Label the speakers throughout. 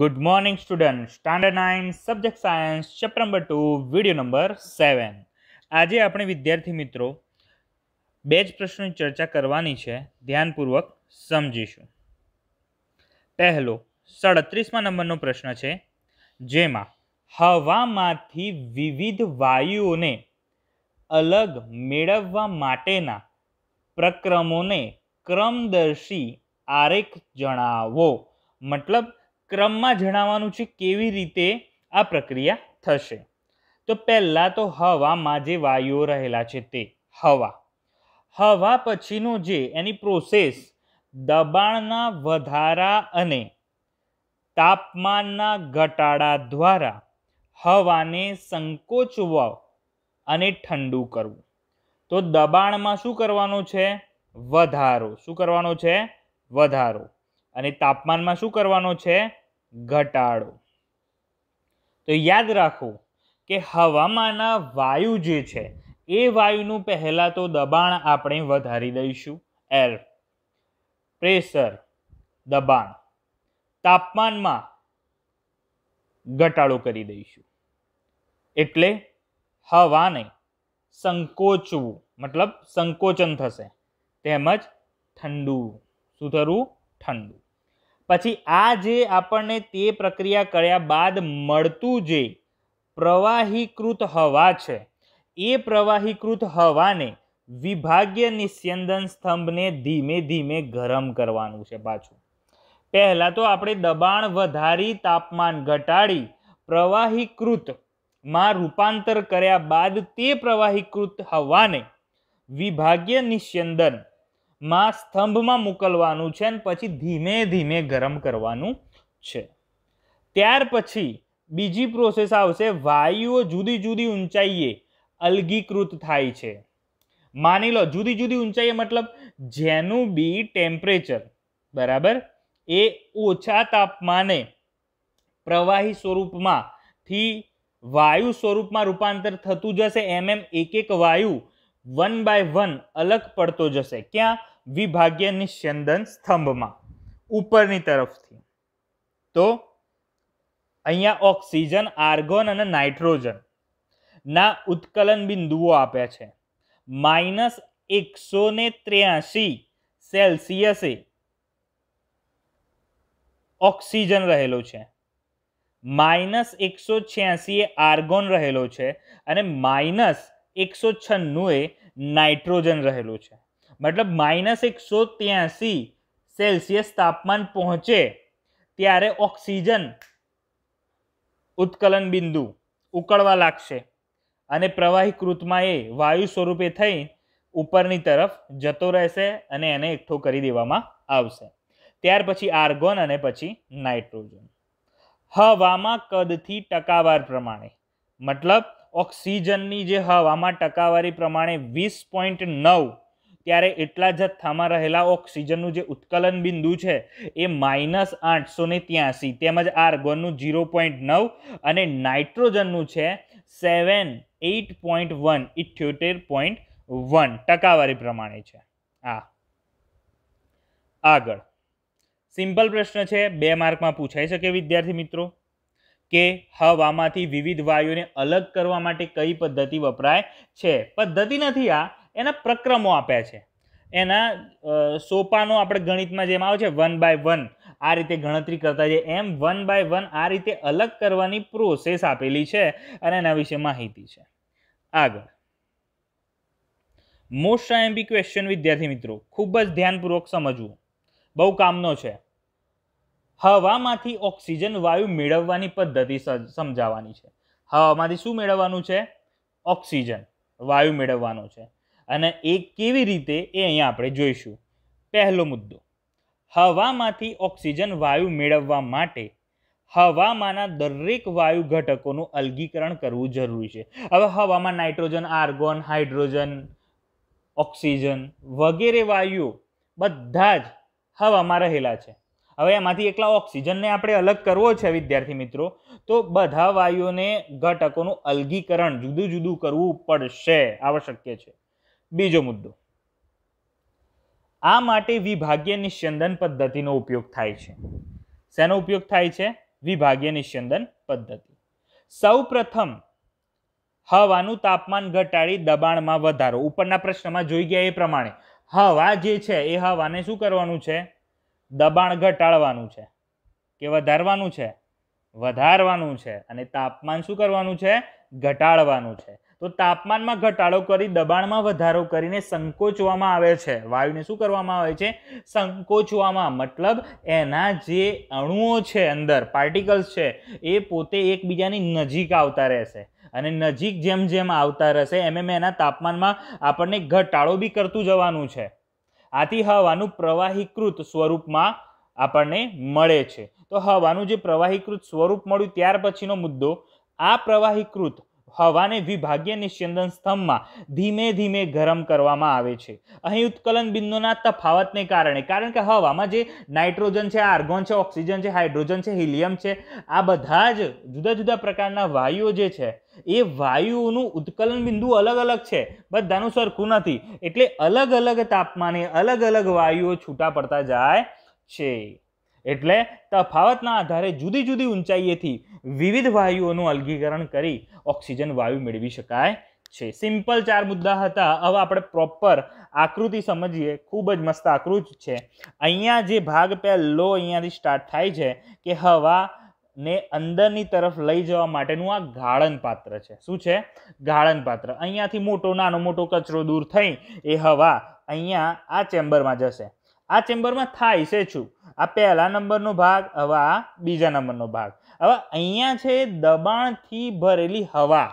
Speaker 1: good morning student standard nine subject science chapter number two video number seven આજે આપણે વિદ્યાર્થી મિત્રો બે જ પ્રશ્નોની ચર્ચા કરવાની છે ધ્યાનપૂર્વક સમજીશું પહેલો સાડત્રીસમાં નંબરનો પ્રશ્ન છે જેમાં હવામાંથી વિવિધ વાયુઓને અલગ મેળવવા માટેના પ્રક્રમોને ક્રમદર્શી આરેખ જણાવો મતલબ ક્રમમાં જણાવવાનું છે કેવી રીતે આ પ્રક્રિયા થશે તો પહેલાં તો હવામાં જે વાયુઓ રહેલા છે તે હવા હવા પછીનું જે એની પ્રોસેસ દબાણના વધારા અને તાપમાનના ઘટાડા દ્વારા હવાને સંકોચવા અને ઠંડુ કરવું તો દબાણમાં શું કરવાનું છે વધારો શું કરવાનો છે વધારો અને તાપમાનમાં શું કરવાનો છે ઘટાડો તો યાદ રાખો કે હવામાંના વાયુ જે છે એ વાયુનું પહેલાં તો દબાણ આપણે વધારી દઈશું એર પ્રેશર દબાણ તાપમાનમાં ઘટાડો કરી દઈશું એટલે હવાને સંકોચવું મતલબ સંકોચન થશે તેમજ ઠંડુ શું ઠંડુ પછી આ જે આપણને તે પ્રક્રિયા કર્યા બાદ મળતું જે પ્રવાહીકૃત હવા છે એ પ્રવાહીકૃત હવાને વિભાગ્ય નિસ્યંદન સ્તંભને ધીમે ધીમે ગરમ કરવાનું છે પાછું પહેલાં તો આપણે દબાણ વધારી તાપમાન ઘટાડી પ્રવાહીકૃતમાં રૂપાંતર કર્યા બાદ તે પ્રવાહીકૃત હવાને વિભાગ્ય નિસ્યંદન માં સ્તંભમાં મોકલવાનું છે અને પછી ધીમે ધીમે ગરમ કરવાનું છે ત્યાર પછી બીજી પ્રોસેસ આવશે વાયુઓ જુદી જુદી ઊંચાઈએ અલગીકૃત થાય છે માની લો જુદી જુદી ઊંચાઈએ મતલબ જેનું બી ટેમ્પરેચર બરાબર એ ઓછા તાપમાને પ્રવાહી સ્વરૂપમાંથી વાયુ સ્વરૂપમાં રૂપાંતર થતું જશે એમ એમ એક એક વાયુ વન બાય વન અલગ પડતો જશે ક્યાં વિભાગ્ય નિસ્યંદન સ્તંભમાં ઉપરની તરફથી તો અહીંયા ઓક્સિજન આર્ગોન અને નાઇટ્રોજન ના ઉત્કલન બિંદુઓ આપ્યા છે માઇનસ એકસો ને ત્ર્યાસી સેલ્સિયસે ઓક્સિજન રહેલો છે માઇનસ એકસો છ્યાસીએ આર્ગોન રહેલો છે અને માઇનસ એકસો છન્નુએ નાઇટ્રોજન રહેલું છે મતલબ માઇનસ એકસો ત્યાંસી સેલ્સિયસ તાપમાન પહોંચે ત્યારે ઓક્સિજન ઉત્કલન બિંદુ ઉકળવા લાગશે અને પ્રવાહી પ્રવાહીકૃતમાં એ વાયુ સ્વરૂપે થઈ ઉપરની તરફ જતો રહેશે અને એને એકઠો કરી દેવામાં આવશે ત્યાર પછી આર્ગોન અને પછી નાઇટ્રોજન હવામાં કદથી ટકાવાર પ્રમાણે મતલબ ઓક્સિજનની જે હવામાં ટકાવારી પ્રમાણે વીસ પોઈન્ટ નવ ત્યારે એટલા જ જથ્થામાં રહેલા ઓક્સિજનનું જે ઉત્કલન બિંદુ છે એ માઇનસ આઠસો ને ત્યાંસી તેમજ આર્ગોનનું ઝીરો પોઈન્ટ નવ અને નાઇટ્રોજનનું છે સેવન એઇટ પોઈન્ટ વન ઇઠ્યોતેર પોઈન્ટ વન ટકાવારી પ્રમાણે છે આ આગળ સિમ્પલ પ્રશ્ન છે બે માર્કમાં પૂછાઈ શકે વિદ્યાર્થી મિત્રો કે હવામાંથી વિવિધ વાયુને અલગ કરવા માટે કઈ પદ્ધતિ વપરાય છે પદ્ધતિ નથી આ એના પ્રક્રમો આપ્યા છે એના સોપાનો આપણે ગણિતમાં જેમ આવે છે વન બાય વન આ રીતે ગણતરી કરતા છે એમ વન બાય વન આ રીતે અલગ કરવાની પ્રોસેસ આપેલી છે અને એના વિશે માહિતી છે આગળ મોસ્ટ આઈએમપી ક્વેશ્ચન વિદ્યાર્થી મિત્રો ખૂબ જ ધ્યાનપૂર્વક સમજવું બહુ કામનો છે હવામાંથી ઓક્સિજન વાયુ મેળવવાની પદ્ધતિ સમજાવવાની છે હવામાંથી શું મેળવવાનું છે ઓક્સિજન વાયુ મેળવવાનો છે અને એ કેવી રીતે એ અહીંયા આપણે જોઈશું પહેલો મુદ્દો હવામાંથી ઓક્સિજન વાયુ મેળવવા માટે હવામાંના દરેક વાયુ ઘટકોનું અલગીકરણ કરવું જરૂરી છે હવે હવામાં નાઇટ્રોજન આર્ગોન હાઇડ્રોજન ઓક્સિજન વગેરે વાયુઓ બધા જ હવામાં રહેલા છે હવે એમાંથી એકલા ઓક્સિજનને આપણે અલગ કરવો છે વિદ્યાર્થી મિત્રો તો બધા વાયુઓને ઘટકોનું અલગીકરણ જુદું જુદું કરવું પડશે આવશ્યક છે બીજો મુદ્દો આ માટે વિભાગીય નિસ્યંદન પદ્ધતિનો ઉપયોગ થાય છે શેનો ઉપયોગ થાય છે વિભાગીય નિસ્યંદન પદ્ધતિ સૌ પ્રથમ હવાનું તાપમાન ઘટાડી દબાણમાં વધારો ઉપરના પ્રશ્નમાં જોઈ ગયા એ પ્રમાણે હવા જે છે એ હવાને શું કરવાનું છે દબાણ ઘટાડવાનું છે કે વધારવાનું છે વધારવાનું છે અને તાપમાન શું કરવાનું છે ઘટાડવાનું છે તો તાપમાનમાં ઘટાડો કરી દબાણમાં વધારો કરીને સંકોચવામાં આવે છે વાયુને શું કરવામાં આવે છે સંકોચવામાં મતલબ એના જે અણુઓ છે અંદર પાર્ટિકલ્સ છે એ પોતે એકબીજાની નજીક આવતા રહેશે અને નજીક જેમ જેમ આવતા રહેશે એમ એમ એના તાપમાનમાં આપણને ઘટાડો બી કરતું જવાનું છે આથી હવાનું પ્રવાહીકૃત સ્વરૂપમાં આપણને મળે છે તો હવાનું જે પ્રવાહીકૃત સ્વરૂપ મળ્યું ત્યાર પછીનો મુદ્દો આ પ્રવાહીકૃત હવાને વિભાગીય નિસ્યંદન સ્તંભમાં ધીમે ધીમે ગરમ કરવામાં આવે છે અહીં ઉત્કલન બિંદુના તફાવતને કારણે કારણ કે હવામાં જે નાઇટ્રોજન છે આર્ગોન છે ઓક્સિજન છે હાઇડ્રોજન છે હિલિયમ છે આ બધા જ જુદા જુદા પ્રકારના વાયુઓ જે છે એ વાયુઓનું ઉત્કલન બિંદુ અલગ અલગ છે બધાનું સરખું નથી એટલે અલગ અલગ તાપમાને અલગ અલગ વાયુઓ છૂટા પડતા જાય છે એટલે તફાવતના આધારે જુદી જુદી ઊંચાઈએથી વિવિધ વાયુઓનું અલગીકરણ કરી ઓક્સિજન વાયુ મેળવી શકાય છે સિમ્પલ ચાર મુદ્દા હતા હવે આપણે પ્રોપર આકૃતિ સમજીએ ખૂબ જ મસ્ત આકૃતિ છે અહીંયા જે ભાગ પહેલો અહીંયાથી સ્ટાર્ટ થાય છે કે હવા ને અંદરની તરફ લઈ જવા માટેનું આ ગાળન પાત્ર છે શું છે ગાળણ પાત્ર અહીંયાથી મોટો નાનો મોટો કચરો દૂર થઈ એ હવા અહીંયા આ ચેમ્બરમાં જશે આ ચેમ્બરમાં થાય છે શું આ પહેલા નંબરનો ભાગ હવે આ બીજા નંબરનો ભાગ હવે અહીંયા છે દબાણથી ભરેલી હવા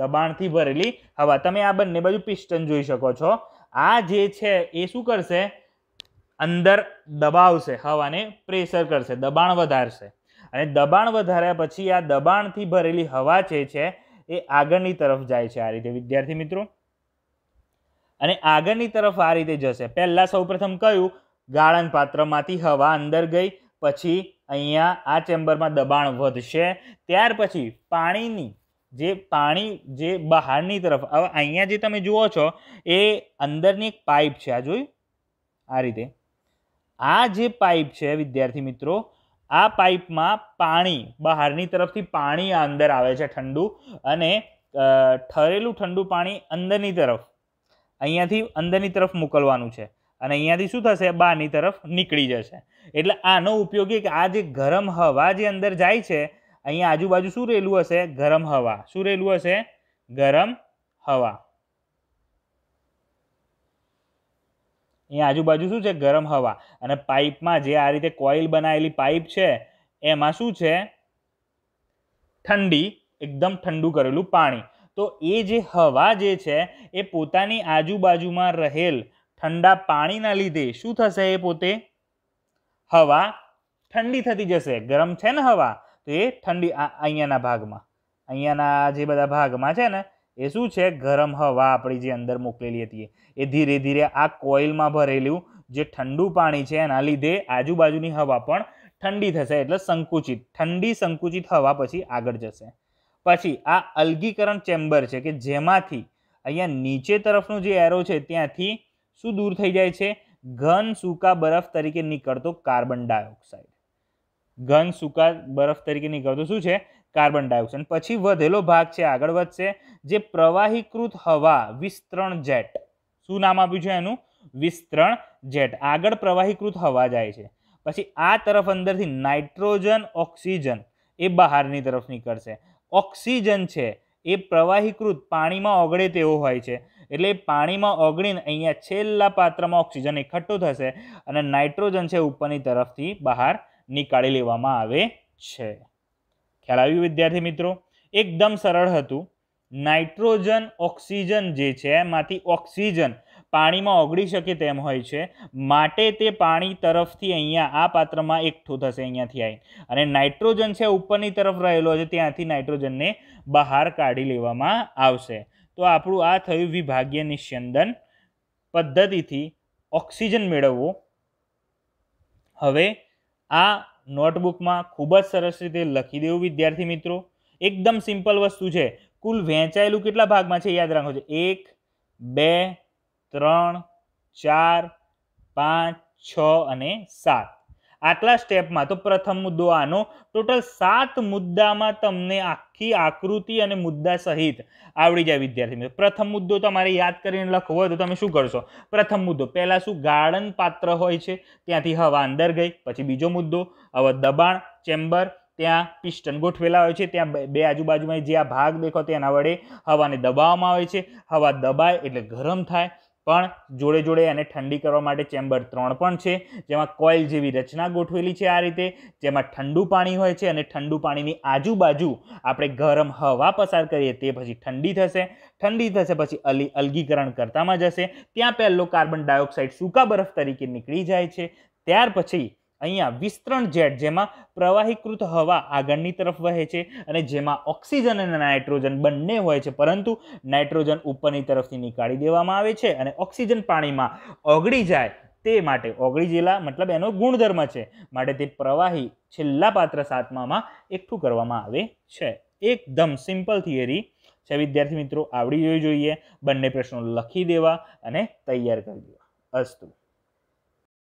Speaker 1: દબાણથી ભરેલી હવા તમે આ બંને બાજુ પિસ્ટન જોઈ શકો છો આ જે છે એ શું કરશે અંદર દબાવશે હવાને પ્રેશર કરશે દબાણ વધારશે અને દબાણ વધાર્યા પછી આ દબાણથી ભરેલી હવા જે છે એ આગળની તરફ જાય છે આ રીતે વિદ્યાર્થી મિત્રો અને આગળની તરફ આ રીતે જશે પહેલાં સૌપ્રથમ કયું ગાળણ પાત્રમાંથી હવા અંદર ગઈ પછી અહીંયા આ ચેમ્બરમાં દબાણ વધશે ત્યાર પછી પાણીની જે પાણી જે બહારની તરફ હવે અહીંયા જે તમે જુઓ છો એ અંદરની એક પાઇપ છે આ જોયું આ રીતે આ જે પાઇપ છે વિદ્યાર્થી મિત્રો આ પાઇપમાં પાણી બહારની તરફથી પાણી અંદર આવે છે ઠંડુ અને ઠરેલું ઠંડુ પાણી અંદરની તરફ અહીંયાથી અંદરની તરફ મોકલવાનું છે અને અહીંયાથી શું થશે બહારની તરફ નીકળી જશે એટલે આનો ઉપયોગ એ કે આ જે ગરમ હવા જે અંદર જાય છે અહીંયા આજુબાજુ શું રહેલું હશે ગરમ હવા શું રહેલું હશે ગરમ હવા અહીંયા આજુબાજુ શું છે ગરમ હવા અને પાઇપમાં જે આ રીતે કોઇલ બનાવેલી પાઇપ છે એમાં શું છે ઠંડી એકદમ ઠંડુ કરેલું પાણી તો એ જે હવા જે છે એ પોતાની આજુબાજુમાં રહેલ ઠંડા પાણીના લીધે શું થશે એ પોતે હવા ઠંડી થતી જશે ગરમ છે ને હવા તો એ ઠંડી અહીંયાના ભાગમાં અહીંયાના જે બધા ભાગમાં છે ને એ શું છે ગરમ હવા આપણી જે અંદર મોકલેલી હતી એ ધીરે ધીરે આ કોઇલમાં ભરેલું જે ઠંડુ પાણી છે એના લીધે આજુબાજુની હવા પણ ઠંડી થશે એટલે સંકુચિત ઠંડી સંકુચિત હવા પછી આગળ જશે પછી આ અલગીકરણ ચેમ્બર છે કે જેમાંથી અહીંયા નીચે તરફનો જે એરો છે ત્યાંથી શું દૂર થઈ જાય છે ઘન સૂકા બરફ તરીકે નીકળતો કાર્બન ડાયોક્સાઇડ ઘન સૂકા બરફ તરીકે નીકળતો શું છે કાર્બન ડાયોક્સાઇડ પછી વધેલો ભાગ છે આગળ વધશે જે પ્રવાહીકૃત હવા વિસ્તરણ જેટ શું નામ આપ્યું છે એનું વિસ્તરણ જેટ આગળ પ્રવાહીકૃત હવા જાય છે પછી આ તરફ અંદરથી નાઇટ્રોજન ઓક્સિજન એ બહારની તરફ નીકળશે ઓક્સિજન છે એ પ્રવાહીકૃત પાણીમાં ઓગળે તેવો હોય છે એટલે પાણીમાં ઓગળીને અહીંયા છેલ્લા પાત્રમાં ઓક્સિજન એકઠો થશે અને નાઇટ્રોજન છે ઉપરની તરફથી બહાર નીકાળી લેવામાં આવે છે ખ્યાલ આવ્યું વિદ્યાર્થી મિત્રો એકદમ સરળ હતું નાઇટ્રોજન ઓક્સિજન જે છે એમાંથી ઓક્સિજન પાણીમાં ઓગળી શકે તેમ હોય છે માટે તે પાણી તરફથી અહીંયા આ પાત્રમાં એકઠું થશે અહીંયાથી આવી અને નાઇટ્રોજન છે ઉપરની તરફ રહેલો છે ત્યાંથી નાઇટ્રોજનને બહાર કાઢી લેવામાં આવશે તો આપણું આ થયું વિભાગીય નિસ્યંદન પદ્ધતિથી ઓક્સિજન મેળવવો હવે આ નોટબુકમાં ખૂબ જ સરસ રીતે લખી દેવું વિદ્યાર્થી મિત્રો એકદમ સિમ્પલ વસ્તુ છે કુલ વહેંચાયેલું કેટલા ભાગમાં છે યાદ રાખો છે એક બે ત્રણ ચાર પાંચ છ અને સાત આટલા સ્ટેપમાં તો પ્રથમ મુદ્દો આનો ટોટલ સાત મુદ્દામાં તમને આખી આકૃતિ અને મુદ્દા સહિત આવડી જાય વિદ્યાર્થી મિત્રો પ્રથમ મુદ્દો તમારે યાદ કરીને લખવો હોય તો તમે શું કરશો પ્રથમ મુદ્દો પહેલાં શું ગાર્ડન પાત્ર હોય છે ત્યાંથી હવા અંદર ગઈ પછી બીજો મુદ્દો હવે દબાણ ચેમ્બર ત્યાં પિસ્ટન ગોઠવેલા હોય છે ત્યાં બે આજુબાજુમાં જે આ ભાગ દેખો તેના વડે હવાને દબાવવામાં આવે છે હવા દબાય એટલે ગરમ થાય પણ જોડે જોડે એને ઠંડી કરવા માટે ચેમ્બર ત્રણ પણ છે જેમાં કોઇલ જેવી રચના ગોઠવેલી છે આ રીતે જેમાં ઠંડુ પાણી હોય છે અને ઠંડુ પાણીની આજુબાજુ આપણે ગરમ હવા પસાર કરીએ તે પછી ઠંડી થશે ઠંડી થશે પછી અલી અલગીકરણ કરતામાં જશે ત્યાં પહેલો કાર્બન ડાયોક્સાઇડ સૂકા બરફ તરીકે નીકળી જાય છે ત્યાર પછી અહીંયા વિસ્તરણ જેટ જેમાં પ્રવાહીકૃત હવા આગળની તરફ વહે છે અને જેમાં ઓક્સિજન અને નાઇટ્રોજન બંને હોય છે પરંતુ નાઇટ્રોજન ઉપરની તરફથી નીકાળી દેવામાં આવે છે અને ઓક્સિજન પાણીમાં ઓગળી જાય તે માટે ઓગળી જેલા મતલબ એનો ગુણધર્મ છે માટે તે પ્રવાહી છેલ્લા પાત્ર સાતમામાં એકઠું કરવામાં આવે છે એકદમ સિમ્પલ થિયરી છે વિદ્યાર્થી મિત્રો આવડી જવી જોઈએ બંને પ્રશ્નો લખી દેવા અને તૈયાર કરી દેવા અસ્તુ